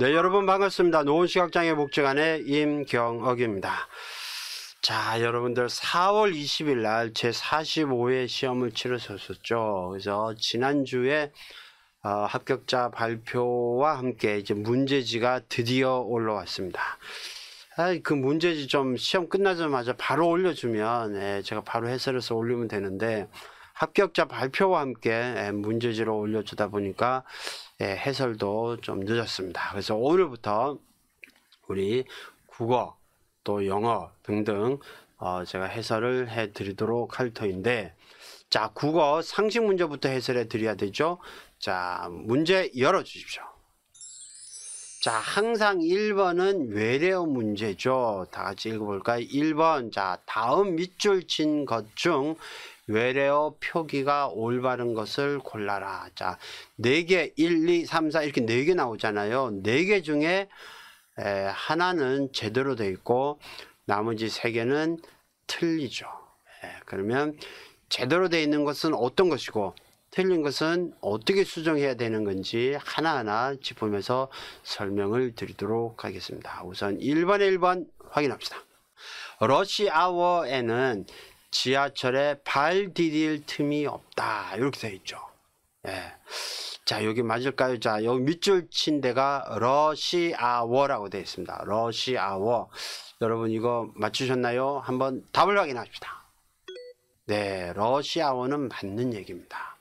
네, 여러분 반갑습니다. 노원시각장애 복지관의 임경억입니다. 자, 여러분들 4월 20일 날 제45회 시험을 치르셨었죠 그래서 지난주에 어, 합격자 발표와 함께 이제 문제지가 드디어 올라왔습니다. 아이, 그 문제지 좀 시험 끝나자마자 바로 올려주면 예, 제가 바로 해설해서 올리면 되는데 합격자 발표와 함께 예, 문제지로 올려주다 보니까 예, 해설도 좀 늦었습니다. 그래서 오늘부터 우리 국어 또 영어 등등 어, 제가 해설을 해 드리도록 할 터인데 자 국어 상식 문제부터 해설해 드려야 되죠. 자 문제 열어 주십시오. 자 항상 1번은 외래어 문제죠. 다 같이 읽어볼까요? 1번 자 다음 밑줄 친것중 외래어 표기가 올바른 것을 골라라. 자, 네개 1, 2, 3, 4 이렇게 네 개 나오잖아요. 네 개 중에 하나는 제대로 돼 있고 나머지 세개는 틀리죠. 예, 그러면 제대로 돼 있는 것은 어떤 것이고 틀린 것은 어떻게 수정해야 되는 건지 하나하나 짚으면서 설명을 드리도록 하겠습니다. 우선 1번에 1번 확인합시다. 러시아워에는 지하철에 발 디딜 틈이 없다. 이렇게 되어 있죠. 예. 자, 여기 맞을까요? 자, 여기 밑줄 친 데가 러시아워라고 되어 있습니다. 러시아워. 여러분 이거 맞추셨나요? 한번 답을 확인합시다. 네, 러시아워는 맞는 얘기입니다.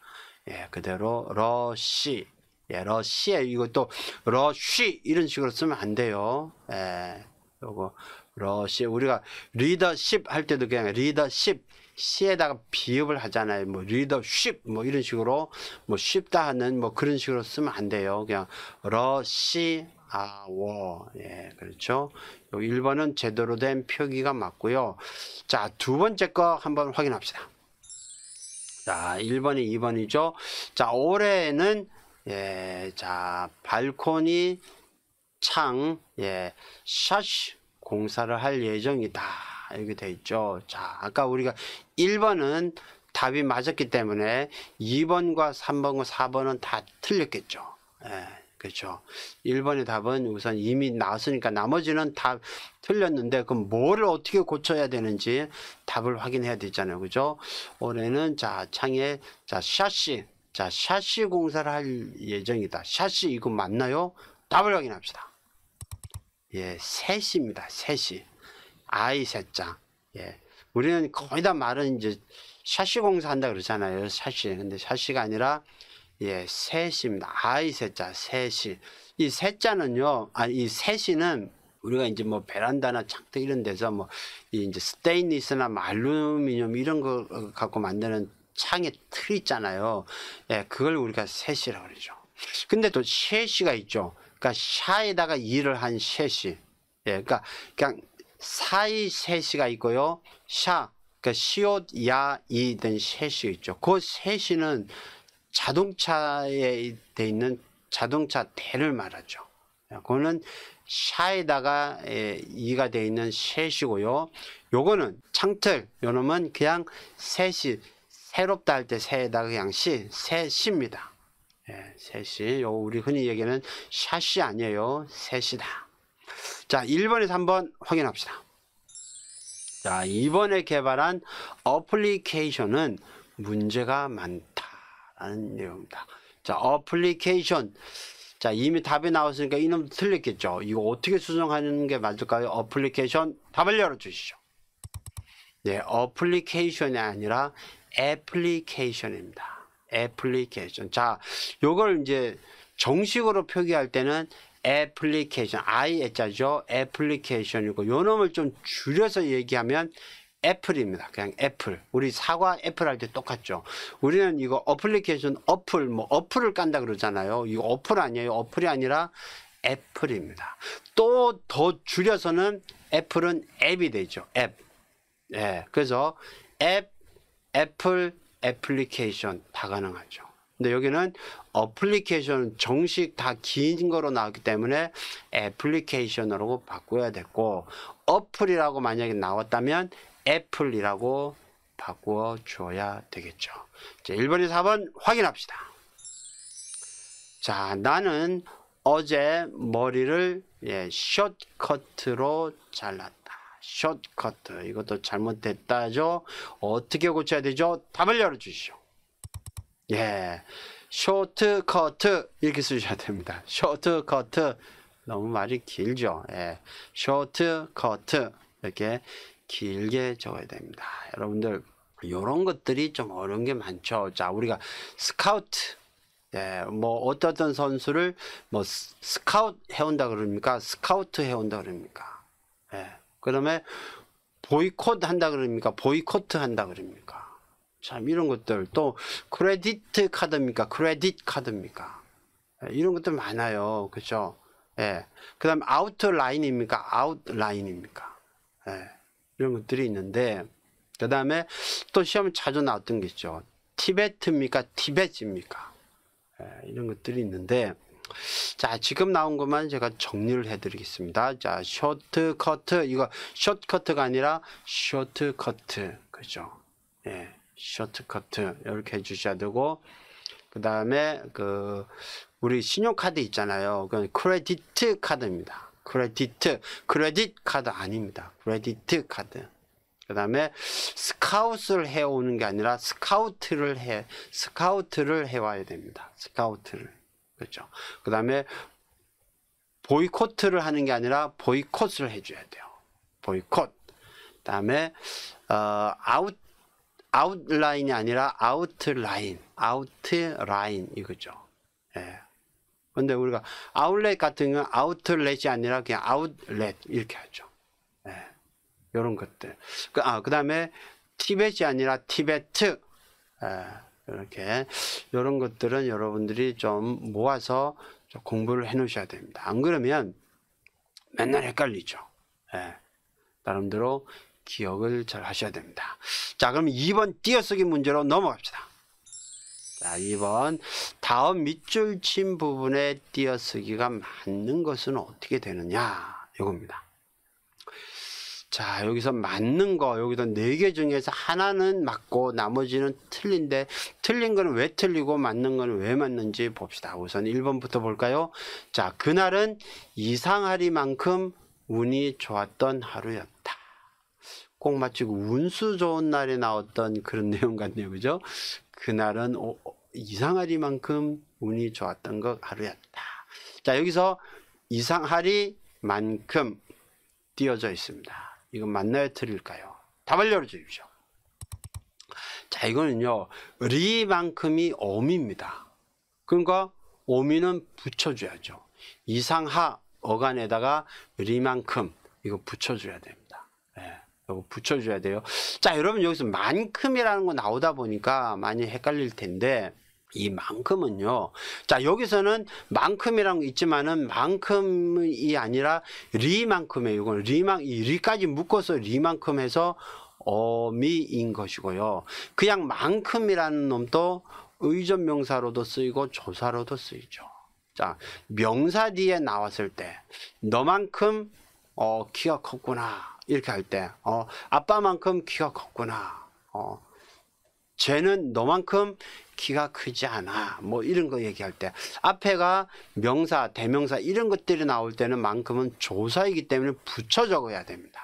예, 그대로 러시, 예, 러시에 이것도 러쉬 이런 식으로 쓰면 안 돼요. 예, 요거 러시아 우리가 리더십 할 때도 그냥 리더십 시에다가 비읍을 하잖아요. 뭐 리더십 뭐 이런 식으로 뭐 쉽다 하는 뭐 그런 식으로 쓰면 안 돼요. 그냥 러시아워 예 그렇죠. 요 1번은 제대로 된 표기가 맞고요. 자 두 번째 거 한번 확인합시다. 자 1번이 2번이죠. 자 올해는 예 자 발코니 창예 샤시 공사를 할 예정이다. 이렇게 돼 있죠. 자, 아까 우리가 1번은 답이 맞았기 때문에 2번과 3번과 4번은 다 틀렸겠죠. 예, 그렇죠. 1번의 답은 우선 이미 나왔으니까 나머지는 다 틀렸는데 그럼 뭐를 어떻게 고쳐야 되는지 답을 확인해야 되잖아요. 그죠? 올해는 자, 창에 자, 샤시. 자, 샤시 공사를 할 예정이다. 샤시 이거 맞나요? 답을 확인합시다. 예, 셋입니다. 셋이. 아이 셋자. 예. 우리는 거의 다 말은 이제 샤시 공사한다 그러잖아요. 샤시. 근데 샤시가 아니라 예, 셋입니다. 아이 셋자, 셋이. 이 셋자는요, 아니, 이 셋이는 우리가 이제 뭐 베란다나 창틀 이런 데서 뭐 이제 스테인리스나 뭐 알루미늄 이런 거 어, 갖고 만드는 창의 틀 있잖아요. 예, 그걸 우리가 셋이라고 그러죠. 근데 또 셋이가 있죠. 그러니까 샤에다가 일을한 셋이. 예, 그러니까 그냥 사이 셋이가 있고요. 샤, 그러니까 시옷, 야, 이된 셋이 있죠. 그 셋이는 자동차에 돼 있는 자동차 대를 말하죠. 예, 그거는 샤에다가 예, 이가 돼 있는 셋이고요. 요거는 창틀, 요놈은 그냥 셋이 새롭다 할 때 새에다가 그냥 시, 새입니다 예, 셋이 요 우리 흔히 얘기하는 샷이 아니에요. 셋이다. 자, 1번에서 한번 확인합시다. 자, 이번에 개발한 어플리케이션은 문제가 많다라는 내용입니다. 자, 어플리케이션. 자, 이미 답이 나왔으니까 이놈 틀렸겠죠. 이거 어떻게 수정하는 게 맞을까요? 어플리케이션 답을 열어주시죠. 네, 어플리케이션이 아니라 애플리케이션입니다. 애플리케이션. 자, 요걸 이제 정식으로 표기할 때는 애플리케이션, i 자죠 애플리케이션이고, 요 놈을 좀 줄여서 얘기하면 애플입니다. 그냥 애플. 우리 사과 애플 할 때 똑같죠. 우리는 이거 어플리케이션, 어플, 뭐, 어플을 깐다 그러잖아요. 이거 어플 아니에요. 어플이 아니라 애플입니다. 또 더 줄여서는 애플은 앱이 되죠. 앱. 예. 그래서 앱, 애플, 애플리케이션 다 가능하죠. 근데 여기는 어플리케이션 정식 다 긴 거로 나왔기 때문에 애플리케이션으로 바꿔야 됐고 어플이라고 만약에 나왔다면 애플이라고 바꾸어 줘야 되겠죠. 자, 1번이 4번 확인합시다. 자, 나는 어제 머리를 예, 숏커트로 잘랐다. 숏커트 이것도 잘못됐다죠. 어떻게 고쳐야 되죠? 답을 열어주시죠. 예, 쇼트커트 이렇게 쓰셔야 됩니다. 쇼트커트 너무 말이 길죠. 예, 쇼트커트 이렇게 길게 적어야 됩니다. 여러분들 이런 것들이 좀 어려운 게 많죠. 자, 우리가 스카우트 예, 뭐어떠 선수를 뭐 스카웃 해온다 그럽니까? 스카우트 해온다 그럽니까? 예. 그다음에 보이콧 한다 그럽니까? 보이콧 한다 그럽니까? 참 이런 것들 또 크레딧 카드입니까? 크레딧 카드입니까? 예, 이런 것들 많아요. 그죠? 예. 그다음 아웃라인입니까? 아웃라인입니까? 예. 이런 것들이 있는데 그다음에 또 시험에 자주 나왔던 게 있죠. 티베트입니까? 티벳입니까? 예. 이런 것들이 있는데 자, 지금 나온 것만 제가 정리를 해드리겠습니다. 자, 쇼트커트. 이거 쇼트커트가 아니라 쇼트커트. 그죠? 예, 쇼트커트. 이렇게 해주셔야 되고, 그 다음에 그, 우리 신용카드 있잖아요. 그건 크레디트 카드입니다. 크레디트. 크레딧 카드 아닙니다. 크레디트 카드. 그 다음에 스카웃을 해오는 게 아니라 스카우트를 해, 스카우트를 해와야 됩니다. 스카우트를. 그렇죠. 그 다음에 보이콧을 하는 게 아니라 보이콧을 해줘야 돼요. 보이콧. 그 다음에 어, 아웃 아웃라인이 아니라 아웃라인, 아웃라인 이거죠. 예. 근데 우리가 아웃렛 같은 경우 아웃렛이 아니라 그냥 아웃렛 이렇게 하죠. 예. 이런 것들. 그, 아, 그 다음에 티벳이 아니라 티베트. 예. 이렇게 이런 것들은 여러분들이 좀 모아서 좀 공부를 해 놓으셔야 됩니다. 안 그러면 맨날 헷갈리죠. 예. 나름대로 기억을 잘 하셔야 됩니다. 자, 그럼 2번 띄어쓰기 문제로 넘어갑시다. 자, 2번 다음 밑줄 친 부분에 띄어쓰기가 맞는 것은 어떻게 되느냐 이겁니다. 자, 여기서 맞는 거, 여기서 네 개 중에서 하나는 맞고 나머지는 틀린데, 틀린 거는 왜 틀리고 맞는 거는 왜 맞는지 봅시다. 우선 1번부터 볼까요? 자, 그날은 이상하리만큼 운이 좋았던 하루였다. 꼭 마치고 운수 좋은 날에 나왔던 그런 내용 같네요. 그죠? 그날은 오, 이상하리만큼 운이 좋았던 것 하루였다. 자, 여기서 이상하리만큼 띄어져 있습니다. 이건 만날 틀릴까요 답을 열어주십시오. 자, 이거는요, 리만큼이 오미입니다. 그러니까 오미는 붙여줘야죠. 이상하 어간에다가 리만큼 이거 붙여줘야 됩니다. 예. 이거 붙여줘야 돼요. 자, 여러분 여기서 만큼이라는 거 나오다 보니까 많이 헷갈릴 텐데 이만큼은요. 자, 여기서는 만큼이라는 있지만은 만큼이 아니라 리만큼에 이건 리만 이 리까지 묶어서 리만큼 해서 어미인 것이고요. 그냥 만큼이라는 놈도 의존 명사로도 쓰이고 조사로도 쓰이죠. 자, 명사 뒤에 나왔을 때 너만큼 어 키가 컸구나. 이렇게 할 때, 어, 아빠만큼 키가 컸구나. 어, 쟤는 너만큼 키가 크지 않아. 뭐 이런 거 얘기할 때 앞에가 명사, 대명사 이런 것들이 나올 때는 만큼은 조사이기 때문에 붙여 적어야 됩니다.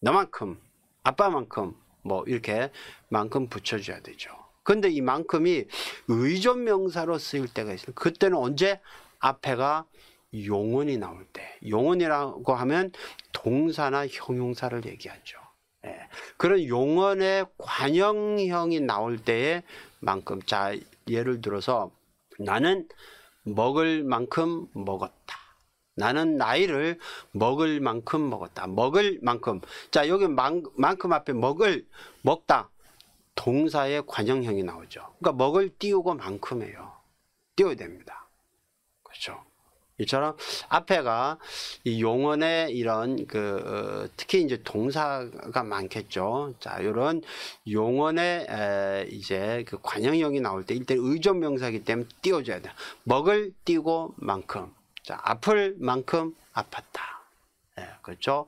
너만큼, 아빠만큼 뭐 이렇게 만큼 붙여줘야 되죠. 근데 이 만큼이 의존 명사로 쓰일 때가 있어요. 그때는 언제 앞에가 용언이 나올 때. 용언이라고 하면 동사나 형용사를 얘기하죠. 예. 그런 용언의 관형형이 나올 때에 만큼 자 예를 들어서 나는 먹을 만큼 먹었다. 나는 나이를 먹을 만큼 먹었다. 먹을 만큼. 자, 여기 만, 큼 앞에 먹을, 먹다. 동사의 관형형이 나오죠. 그러니까 먹을 띄우고 만큼해요 띄워야 됩니다. 그렇죠. 이처럼 앞에가 이 용언의 이런 그 어, 특히 이제 동사가 많겠죠. 자, 이런 용언의 에, 이제 그 관형형이 나올 때 일단 의존 명사이기 때문에 띄워줘야 돼. 먹을 띄고 만큼. 자, 아플 만큼 아팠다. 예, 그렇죠.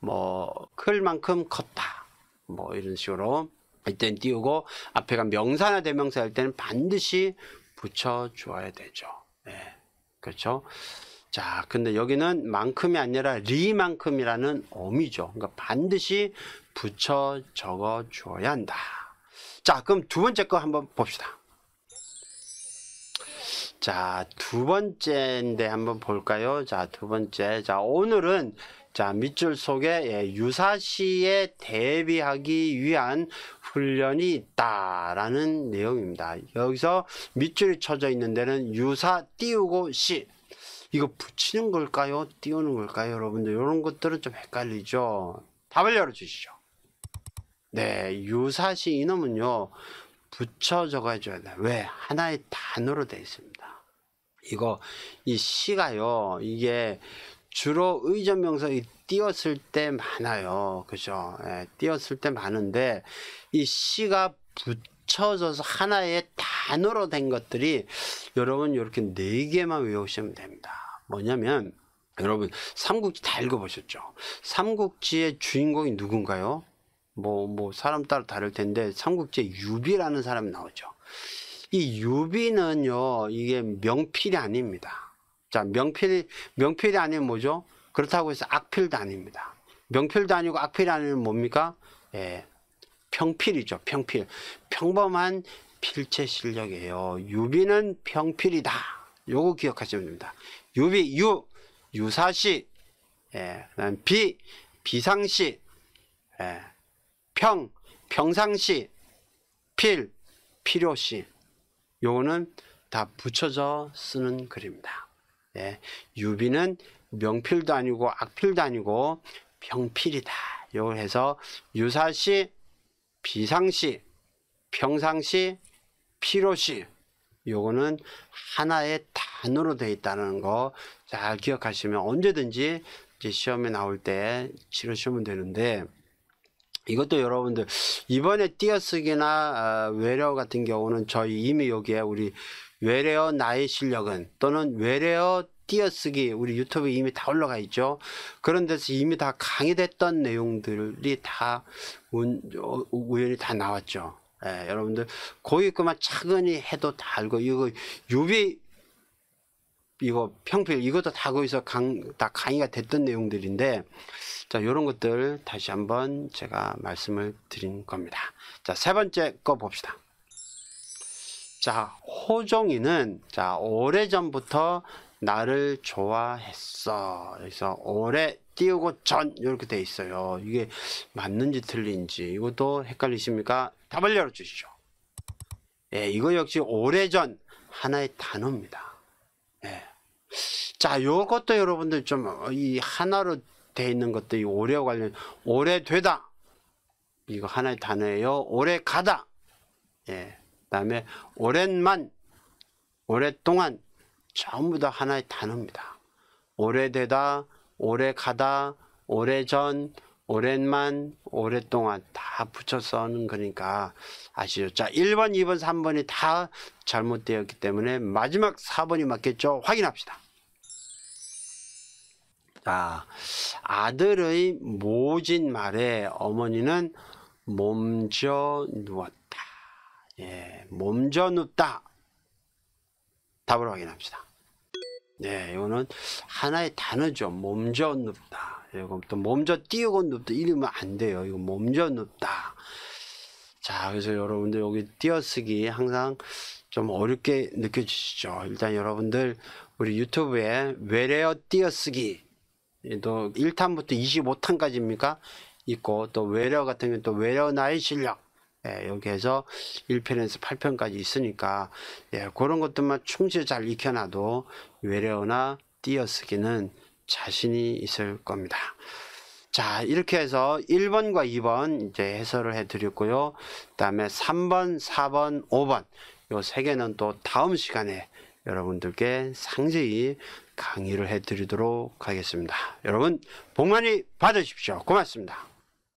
뭐 클 만큼 컸다. 뭐 이런 식으로 일단 띄우고 앞에가 명사나 대명사일 때는 반드시 붙여 주어야 되죠. 예. 그렇죠? 자, 근데 여기는 만큼이 아니라 리만큼이라는 어미죠. 그러니까 반드시 붙여 적어 주어야 한다. 자, 그럼 두 번째 거 한번 봅시다. 자, 두 번째인데 한번 볼까요? 자, 두 번째. 자, 오늘은 자, 밑줄 속에 예, 유사시에 대비하기 위한 훈련이 있다라는 내용입니다. 여기서 밑줄이 쳐져 있는 데는 유사 띄우고 시 이거 붙이는 걸까요? 띄우는 걸까요? 여러분들 이런 것들은 좀 헷갈리죠. 답을 열어주시죠. 네, 유사시 이놈은요. 붙여져가 줘야돼 왜? 하나의 단어로 되어 있습니다. 이거 이 시가요. 이게 주로 의전 명사이 띄었을 때 많아요. 그죠? 예, 띄었을 때 많은데 이 시가 붙여져서 하나의 단어로 된 것들이 여러분 이렇게 네 개만 외우시면 됩니다. 뭐냐면 여러분 삼국지 다 읽어보셨죠? 삼국지의 주인공이 누군가요? 뭐뭐 뭐 사람 따라 다를 텐데 삼국지 유비라는 사람이 나오죠. 이 유비는요 이게 명필이 아닙니다. 자, 명필이, 명필이 아니면 뭐죠? 그렇다고 해서 악필도 아닙니다. 명필도 아니고 악필이 아니면 뭡니까? 예, 평필이죠. 평필. 평범한 필체 실력이에요. 유비는 평필이다. 요거 기억하시면 됩니다. 유비, 유, 유사시, 예, 그다음 비, 비상시, 예, 평, 평상시, 필, 필요시. 요거는 다 붙여져 쓰는 글입니다. 예, 유비는 명필도 아니고 악필도 아니고 병필이다. 요걸 해서 유사시, 비상시, 평상시, 피로시 요거는 하나의 단어로 되어 있다는 거 잘 기억하시면 언제든지 이제 시험에 나올 때 치르시면 되는데 이것도 여러분들 이번에 띄어쓰기나 어, 외려 같은 경우는 저희 이미 여기에 우리 외래어 나의 실력은 또는 외래어 띄어쓰기 우리 유튜브에 이미 다 올라가 있죠. 그런 데서 이미 다 강의됐던 내용들이 다 운, 어, 우연히 다 나왔죠. 예, 여러분들 고위급만 차근히 해도 다 알고 이거 유비 이거 평필 이것도 다 거기서 강, 다 강의가 됐던 내용들인데 자 이런 것들 다시 한번 제가 말씀을 드린 겁니다. 자 세 번째 거 봅시다. 자, 호정이는 자, 오래전부터 나를 좋아했어. 그래서 오래 띄우고 전 이렇게 돼 있어요. 이게 맞는지 틀린지 이것도 헷갈리십니까? 답을 열어주시죠. 예, 이거 역시 오래전 하나의 단어입니다. 예. 자, 요것도 여러분들 좀이 어, 하나로 돼 있는 것도 이 오래 관련 오래되다 이거 하나의 단어예요. 오래 가다. 예. 다음에 오랜만 오랫동안 전부 다 하나의 단어입니다. 오래되다, 오래가다, 오래전, 오랜만, 오랫동안 다 붙여서 는 거니까 아시죠? 자, 1번, 2번, 3번이 다 잘못되었기 때문에 마지막 4번이 맞겠죠? 확인합시다. 자, 아들의 모진 말에 어머니는 몸져 누웠다. 예, 몸져 눕다. 답을 확인합시다. 예, 이거는 하나의 단어죠. 몸져 눕다. 이거 또 몸져 띄우고 눕다. 이러면 안 돼요. 이거 몸져 눕다. 자, 그래서 여러분들 여기 띄어쓰기 항상 좀 어렵게 느껴지시죠. 일단 여러분들 우리 유튜브에 외래어 띄어쓰기 또 1탄부터 25탄까지입니까? 있고 또 외래어 같은 경우 또 외래어 나의 실력 예, 여기에서 1편에서 8편까지 있으니까 예, 그런 것들만 충실히 잘 익혀놔도 외래어나 띄어쓰기는 자신이 있을 겁니다. 자 이렇게 해서 1번과 2번 이제 해설을 해 드렸고요. 그 다음에 3번, 4번, 5번 요 세 개는 또 다음 시간에 여러분들께 상세히 강의를 해 드리도록 하겠습니다. 여러분 복 많이 받으십시오. 고맙습니다.